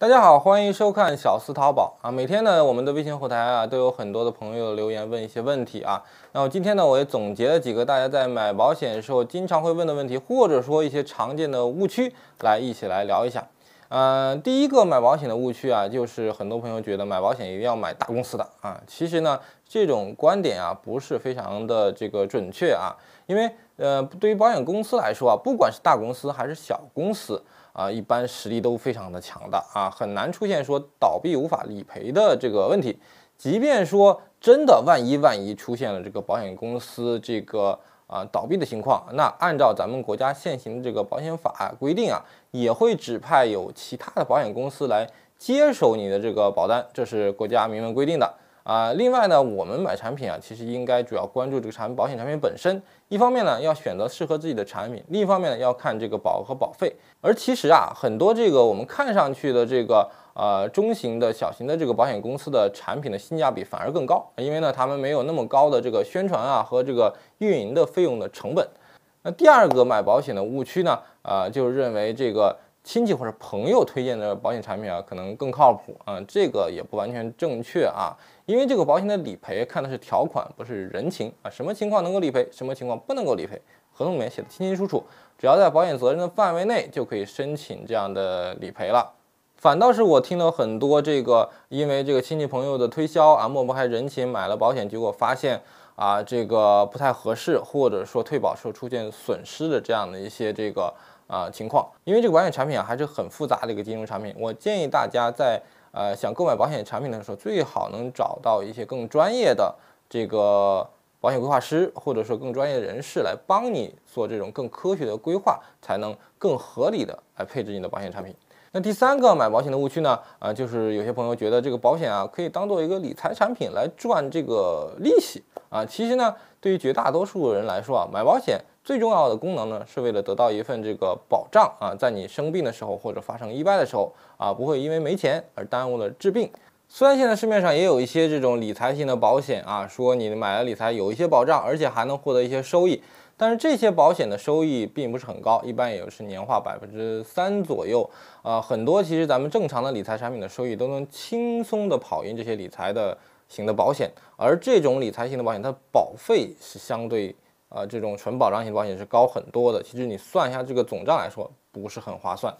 大家好，欢迎收看小思淘宝啊！每天呢，我们的微信后台啊，都有很多的朋友留言问一些问题啊。那我今天呢，我也总结了几个大家在买保险的时候经常会问的问题，或者说一些常见的误区，来一起来聊一下。嗯，第一个买保险的误区啊，就是很多朋友觉得买保险一定要买大公司的啊。其实呢，这种观点啊，不是非常的这个准确啊。因为，呃，对于保险公司来说啊，不管是大公司还是小公司。啊，一般实力都非常的强大啊，很难出现说倒闭无法理赔的这个问题。即便说真的，万一万一出现了这个保险公司这个啊倒闭的情况，那按照咱们国家现行这个保险法规定啊，也会指派有其他的保险公司来接手你的这个保单，这是国家明文规定的。啊，另外呢，我们买产品啊，其实应该主要关注这个产保险产品本身。一方面呢，要选择适合自己的产品；另一方面呢，要看这个保额和保费。而其实啊，很多这个我们看上去的这个呃中型的、小型的这个保险公司的产品的性价比反而更高，因为呢，他们没有那么高的这个宣传啊和这个运营的费用的成本。那第二个买保险的误区呢，呃，就是认为这个。亲戚或者朋友推荐的保险产品啊，可能更靠谱啊，这个也不完全正确啊，因为这个保险的理赔看的是条款，不是人情啊。什么情况能够理赔，什么情况不能够理赔，合同里面写的清清楚楚。只要在保险责任的范围内，就可以申请这样的理赔了。反倒是我听到很多这个，因为这个亲戚朋友的推销啊，默默还人情买了保险，结果发现。啊，这个不太合适，或者说退保时候出现损失的这样的一些这个啊情况，因为这个保险产品啊还是很复杂的一个金融产品。我建议大家在呃想购买保险产品的时候，最好能找到一些更专业的这个保险规划师，或者说更专业的人士来帮你做这种更科学的规划，才能更合理的来配置你的保险产品。那第三个买保险的误区呢，啊就是有些朋友觉得这个保险啊可以当做一个理财产品来赚这个利息。啊，其实呢，对于绝大多数人来说啊，买保险最重要的功能呢，是为了得到一份这个保障啊，在你生病的时候或者发生意外的时候啊，不会因为没钱而耽误了治病。虽然现在市面上也有一些这种理财型的保险啊，说你买了理财有一些保障，而且还能获得一些收益，但是这些保险的收益并不是很高，一般也是年化百分之三左右啊。很多其实咱们正常的理财产品的收益都能轻松的跑赢这些理财的。型的保险，而这种理财型的保险，它保费是相对，呃，这种纯保障型保险是高很多的。其实你算一下这个总账来说，不是很划算。